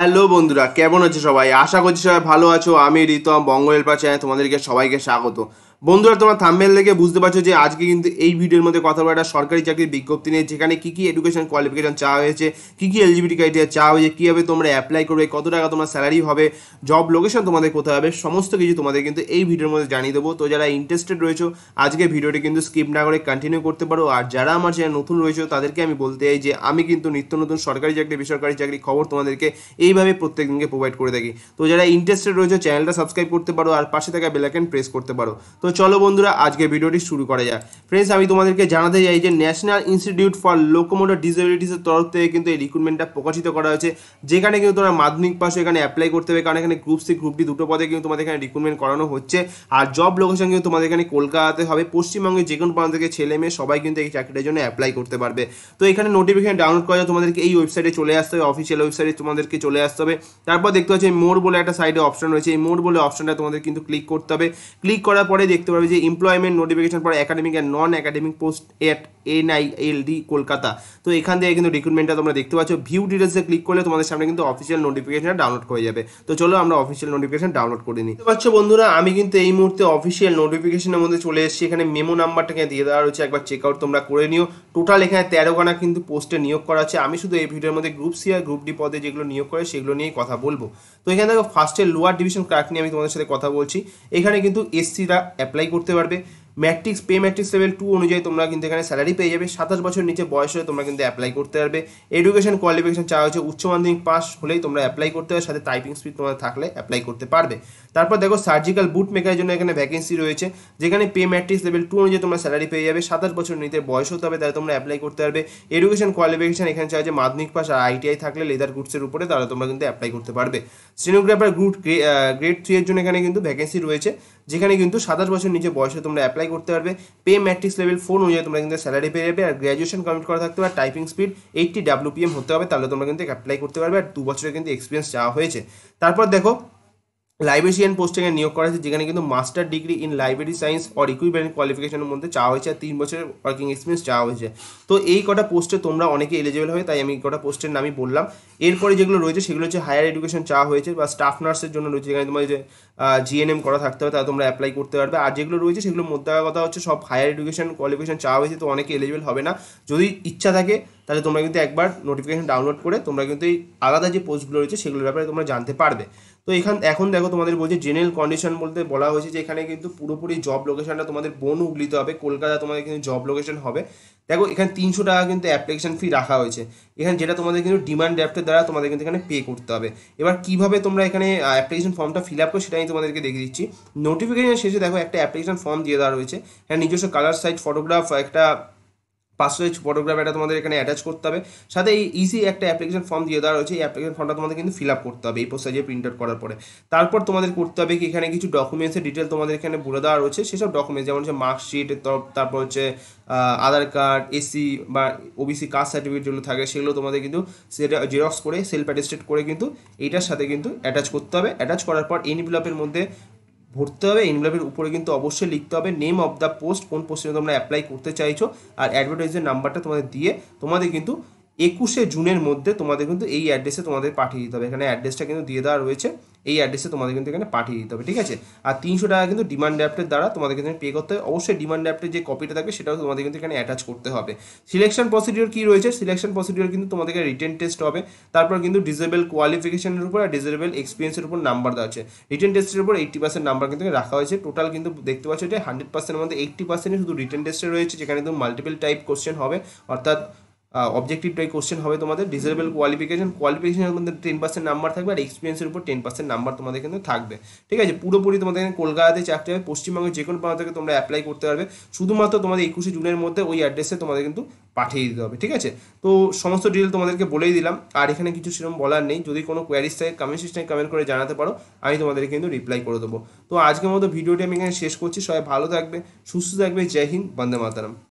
hello বন্ধুরা কেমন আছে সবাই আশা করছি সবাই ভালো আছো আমি রিতম বঙ্গ হেল্পার চ্যানেল তোমাদেরকে সবাইকে স্বাগত বন্ধুরা তোমরা থাম্বেল দেখে বুঝতে পারছো যে আজকে কিন্তু এই ভিডিওর মধ্যে কথা বলা সরকারি চাকরির বিজ্ঞপ্তি নিয়ে যেখানে কী কী এডুকেশন কোয়ালিফিকেশন চাওয়া হয়েছে কী কী এলজিবিটি ক্রাইটেরিয়া চাওয়া হয়েছে কীভাবে তোমরা অ্যাপ্লাই করবে কত টাকা তোমার স্যালারি হবে জব লোকেশন তোমাদের কোথায় হবে সমস্ত কিছু তোমাদের কিন্তু এই ভিডিওর মধ্যে জানিয়ে দেবো তো যারা ইন্টারেস্টেড রয়েছে আজকে ভিডিওটি কিন্তু স্কিপ না করে কন্টিনিউ করতে পারো আর যারা আমার চ্যানেল নতুন রয়েছে তাদেরকে আমি বলতে চাই যে আমি কিন্তু নিত্য নতুন সরকারি চাকরি বেসরকারি চাকরি খবর তোমাদেরকে এইভাবে প্রত্যেক দিনকে প্রোভাইড করে থাকি তো যারা ইন্টারেস্টেড রয়েছে চ্যানেলটা সাবস্ক্রাইব করতে পারো আর পাশে থাকা বেলাকেন প্রেস করতে পারো তো চলো বন্ধুরা আজকে ভিডিওটি শুরু করা যায় ফ্রেন্ডস আমি তোমাদেরকে জানাতে চাই যে ন্যাশনাল ইনস্টিটিউট ফর লোকোমোটর ডিসেবিলিটিসের তরফ থেকে কিন্তু এই রিক্রুটমেন্টটা প্রকাশিত করা হয়েছে যেখানে কিন্তু তোমরা মাধ্যমিক পাশে এখানে অ্যাপ্লাই করতে হবে কারণ এখানে গ্রুপ সি গ্রুপ ডি দুটো পদে কিন্তু তোমাদের এখানে রিক্রুটমেন্ট করানো হচ্ছে আর জব লোকেশন কিন্তু তোমাদের এখানে কলকাতাতে হবে পশ্চিমবঙ্গে যে কোনো প্রান্ত থেকে ছেলে মেয়ে সবাই কিন্তু এই চাকরিটার জন্য অ্যাপ্লাই করতে পারবে তো এখানে নোটিফিকেশন ডাউনলোড করা তোমাদেরকে এই ওয়েবসাইটে চলে আসতে হবে অফিসিয়াল ওয়েবসাইটে তোমাদেরকে চলে আসতে হবে তারপর দেখতে পাচ্ছি মোর বলে একটা সাইডে অপশন রয়েছে এই মোর বলে অপশনটা তোমাদের কিন্তু ক্লিক করতে হবে ক্লিক করার পরে দেখতে দেখতে পারবে যে employment notification for academic and non academic post at D Kolkata তো এখান থেকে কিন্তু রিক্রুটমেন্টটা তোমরা দেখতে পাচ্ছ ভিউ ডিটেলসে ক্লিক করলে তোমাদের সামনে কিন্তু অফিসিয়াল নোটিফিকেশনটা ডাউনলোড করে যাবে তো চলো আমরা অফিসিয়াল নোটিফিকেশন ডাউনলোড করে নিই পাচ্ছ বন্ধুরা আমি কিন্তু এই মুহূর্তে অফিসিয়াল নোটিফিকেশনের মধ্যে চলে এসেছি এখানে মেমো নাম্বারটাকে দিয়ে দেওয়া রয়েছে একবার চেক আউট তোমরা করে নিও টোটাল এখানে তেরো গানা কিন্তু পোস্টে নিয়োগ করা আছে আমি শুধু এই ভিডিওর মধ্যে গ্রুপ সি আর গ্রুপ ডি পদে যেগুলো নিয়োগ করে সেগুলো নিয়েই কথা বলবো তো এখানে দেখো ফার্স্টে লোয়ার ডিভিশন ক্লার্ক নিয়ে আমি তোমাদের সাথে কথা বলছি এখানে কিন্তু এসসিরা অ্যাপ্লাই করতে পারবে matrix pay matrix level two অনুযায়ী তোমরা কিন্তু এখানে স্যালারি পেয়ে যাবে সাতাশ বছর নিচে বয়স হলে তোমরা কিন্তু অ্যাপ্লাই করতে পারবে এডুকেশন কোয়ালিফিকেশন চাওয়া হয়েছে উচ্চ মাধ্যমিক পাস হলেই তোমরা অ্যাপ্লাই করতে পারবে সাথে টাইপিং স্পিড তোমাদের থাকলে অ্যাপ্লাই করতে পারবে তারপর দেখো সার্জিক্যাল বুট মেকারের জন্য এখানে ভ্যাকেন্সি রয়েছে যেখানে পে ম্যাট্রিক্স লেভেল টু অনুযায়ী তোমরা স্যালারি পেয়ে যাবে সাতাশ বছর নিতে বয়স হতে হবে তাহলে তোমরা অ্যাপ্লাই করতে পারবে এডুকেশন কোয়ালিফিকেশন এখানে চাওয়া হয়েছে মাধ্যমিক পাস আর আইটিআই থাকলে লেদার গুডসের উপরে তাহলে তোমরা কিন্তু অ্যাপ্লাই করতে পারবে স্টেনোগ্রাফার গ্রুপ গ্রেড থ্রি এর জন্য এখানে কিন্তু ভ্যাকেন্সি রয়েছে যেখানে কিন্তু সাতাশ বছর নিচে বয়সে তোমরা অ্যাপ্লাই করতে পারবে পে ম্যাট্রিক্স লেভেল ফোর অনুযায়ী তোমরা কিন্তু স্যালারি পেয়ে যাবে আর গ্র্যাজুয়েশন কমপ্লিট করা থাকতে পারে টাইপিং স্পিড এইটটি ডাব্লিউপিএম হতে হবে তাহলে তোমরা কিন্তু অ্যাপ্লাই করতে পারবে আর দু বছরের কিন্তু এক্সপিরিয়েন্স চাওয়া হয়েছে তারপর দেখো লাইব্রেরিয়ান পোস্টিংয়ে নিয়োগ করা হয়েছে যেখানে কিন্তু master degree in library science or equipment কোয়ালিফিকেশনের মধ্যে চাওয়া হয়েছে আর তিন বছরের ওয়ার্কিং এক্সপিরিয়েন্স চাওয়া হয়েছে তো এই কটা পোস্টে তোমরা অনেকে এলিজেবল হয়ে তাই আমি এই কটা পোস্টের নামই বললাম এরপরে যেগুলো রয়েছে সেগুলো হচ্ছে হায়ার এডুকেশন চাওয়া হয়েছে বা স্টাফ নার্সের জন্য রয়েছে যেখানে তোমার যে জিএনএম করা থাকতে হবে তা তোমরা অ্যাপ্লাই করতে পারবে আর যেগুলো রয়েছে সেগুলোর মধ্যে কথা হচ্ছে সব হায়ার এডুকেশন কোয়ালিফিকেশন চাওয়া হয়েছে তো অনেকে এলিজেবল হবে না যদি ইচ্ছা থাকে তাহলে তোমরা কিন্তু একবার নোটিফিকেশন ডাউনলোড করে তোমরা কিন্তু এই আলাদা যে পোস্টগুলো রয়েছে সেগুলোর ব্যাপারে তোমরা জানতে পারবে তো এখান এখন দেখো তোমাদের বলছে জেনারেল কন্ডিশন বলতে বলা হয়েছে যে এখানে কিন্তু পুরোপুরি জব লোকেশনটা তোমাদের বন উগলিতে হবে কলকাতা তোমাদের কিন্তু জব লোকেশন হবে দেখো এখানে তিনশো টাকা কিন্তু অ্যাপ্লিকেশন ফি রাখা হয়েছে এখানে যেটা তোমাদের কিন্তু ডিমান্ড ড্রাফটের দ্বারা তোমাদের কিন্তু এখানে পে করতে হবে এবার কীভাবে তোমরা এখানে অ্যাপ্লিকেশন ফর্মটা ফিল আপ করো সেটা আমি তোমাদেরকে দেখে দিচ্ছি নোটিফিকেশনের শেষে দেখো একটা অ্যাপ্লিকেশন ফর্ম দিয়ে দেওয়া রয়েছে হ্যাঁ নিজস্ব কালার সাইজ ফটোগ্রাফ একটা পাঁচশো ফটোগ্রাফ এটা তোমাদের এখানে অ্যাটাচ করতে হবে সাথে এই ইজি একটা অ্যাপ্লিকেশন ফর্ম দিয়ে দেওয়া রয়েছে এই অ্যাপ্লিকেশন ফর্মটা তোমাদের কিন্তু ফিল আপ করতে হবে এই পোস্ট সাইজে প্রিন্ট আউট করার পরে তারপর তোমাদের করতে হবে কি এখানে কিছু ডকুমেন্টসের ডিটেল তোমাদের এখানে বলে দেওয়া রয়েছে সেসব ডকুমেন্টস যেমন হচ্ছে মার্কশিট তারপর হচ্ছে আধার কার্ড এসি বা ওবিসি কাস্ট সার্টিফিকেট যেগুলো থাকে সেগুলো তোমাদের কিন্তু সেটা জেরক্স করে সেলফ অ্যাটেস্টেড করে কিন্তু এইটার সাথে কিন্তু অ্যাটাচ করতে হবে অ্যাটাচ করার পর এনভেলপের মধ্যে ভরতে হবে এনভেলপের উপরে কিন্তু অবশ্যই লিখতে হবে নেম অফ দ্য পোস্ট কোন পোস্টে তোমরা অ্যাপ্লাই করতে চাইছো আর অ্যাডভার্টাইজের নাম্বারটা তোমাদের দিয়ে তোমাদের কিন্তু একুশে জুনের মধ্যে তোমাদের কিন্তু এই অ্যাড্রেসে তোমাদের পাঠিয়ে দিতে হবে এখানে অ্যাড্রেসটা কিন্তু দিয়ে দেওয়া রয়েছে এই অ্যাড্রেসে তোমাদের কিন্তু এখানে পাঠিয়ে দিতে হবে ঠিক আছে আর তিনশো টাকা কিন্তু ডিমান্ড ড্রাফ্টের দ্বারা তোমাদের কিন্তু পে করতে হবে অবশ্যই ডিমান্ড ড্রাফ্টের যে কপিটা থাকবে সেটাও তোমাদের কিন্তু এখানে অ্যাটাচ করতে হবে সিলেকশন প্রসিডিওর কী রয়েছে সিলেকশন প্রসিডিওর কিন্তু তোমাদেরকে রিটার্ন টেস্ট হবে তারপর কিন্তু ডিজেবল কোয়ালিফিকেশনের উপর আর ডিজেবল এক্সপিরিয়েন্সের উপর নাম্বার দেওয়া আছে রিটার্ন টেস্টের উপর এইটটি পার্সেন্ট নাম্বার কিন্তু রাখা হয়েছে টোটাল কিন্তু দেখতে পাচ্ছ যে হান্ড্রেড পার্সেন্টের মধ্যে এইটটি পার্সেন্টই শুধু রিটার্ন টেস্টে রয়েছে যেখানে কিন্তু মাল্টিপল টাইপ কোশ্চেন হবে অর্থাৎ অবজেক্টিভটাই কোশ্চেন হবে তোমাদের ডিজেবল কোয়ালিফিকেশন কোয়ালিফিকেশনের মধ্যে টেন পার্সেন্ট নাম্বার থাকবে আর এক্সপিরিয়েন্সের উপর টেন পার্সেন্ট নাম্বার তোমাদের কিন্তু থাকবে ঠিক আছে পুরোপুরি তোমাদের কলকাতাতে চাকরি হবে পশ্চিমবঙ্গের যে কোনো প্রান্ত থেকে তোমরা অ্যাপ্লাই করতে পারবে শুধুমাত্র তোমাদের একুশে জুনের মধ্যে ওই অ্যাড্রেসে তোমাদের কিন্তু পাঠিয়ে দিতে হবে ঠিক আছে তো সমস্ত ডিটেল তোমাদেরকে বলেই দিলাম আর এখানে কিছু সেরকম বলার নেই যদি কোনো কোয়ারিস থাকে কমেন্ট সিস্টেমে কমেন্ট করে জানাতে পারো আমি তোমাদেরকে কিন্তু রিপ্লাই করে দেবো তো আজকের মতো ভিডিওটি আমি এখানে শেষ করছি সবাই ভালো থাকবে সুস্থ থাকবে জয় হিন্দ বন্দে মাতারাম